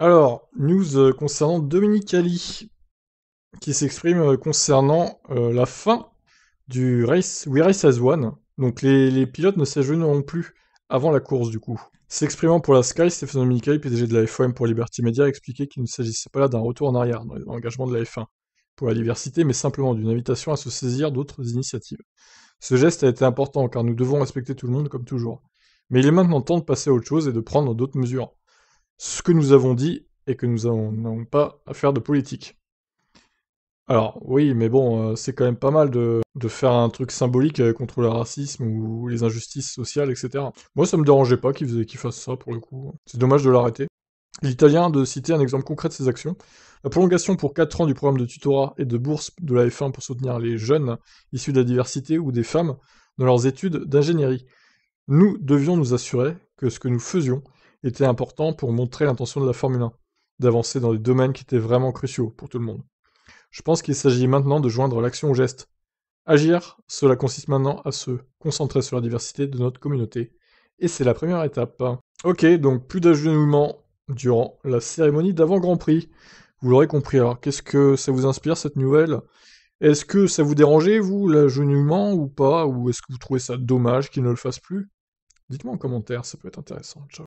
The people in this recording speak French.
Alors, news euh, concernant Dominique Ali, qui s'exprime euh, concernant euh, la fin du race We Race as One. Donc les, pilotes ne s'agenouilleront plus avant la course du coup. S'exprimant pour la Sky, Stéphane Dominique PDG de la FOM pour Liberty Media, a expliqué qu'il ne s'agissait pas là d'un retour en arrière dans l'engagement de la F1 pour la diversité, mais simplement d'une invitation à se saisir d'autres initiatives. Ce geste a été important car nous devons respecter tout le monde comme toujours. Mais il est maintenant temps de passer à autre chose et de prendre d'autres mesures ce que nous avons dit et que nous n'avons pas à faire de politique. Alors oui, mais bon, euh, c'est quand même pas mal de, faire un truc symbolique euh, contre le racisme ou les injustices sociales, etc. Moi, ça me dérangeait pas qu'il fassent fasse ça, pour le coup. C'est dommage de l'arrêter. L'Italien de citer un exemple concret de ses actions. La prolongation pour 4 ans du programme de tutorat et de bourse de la F1 pour soutenir les jeunes issus de la diversité ou des femmes dans leurs études d'ingénierie. Nous devions nous assurer que ce que nous faisions était important pour montrer l'intention de la Formule 1, d'avancer dans des domaines qui étaient vraiment cruciaux pour tout le monde. Je pense qu'il s'agit maintenant de joindre l'action au geste. Agir, cela consiste maintenant à se concentrer sur la diversité de notre communauté, et c'est la première étape. Ok, donc plus d'agenouillement durant la cérémonie d'avant Grand Prix. Vous l'aurez compris, alors qu'est-ce que ça vous inspire cette nouvelle Est-ce que ça vous dérangeait, vous, l'agenouillement ou pas Ou est-ce que vous trouvez ça dommage qu'il ne le fasse plus Dites-moi en commentaire, ça peut être intéressant. Ciao.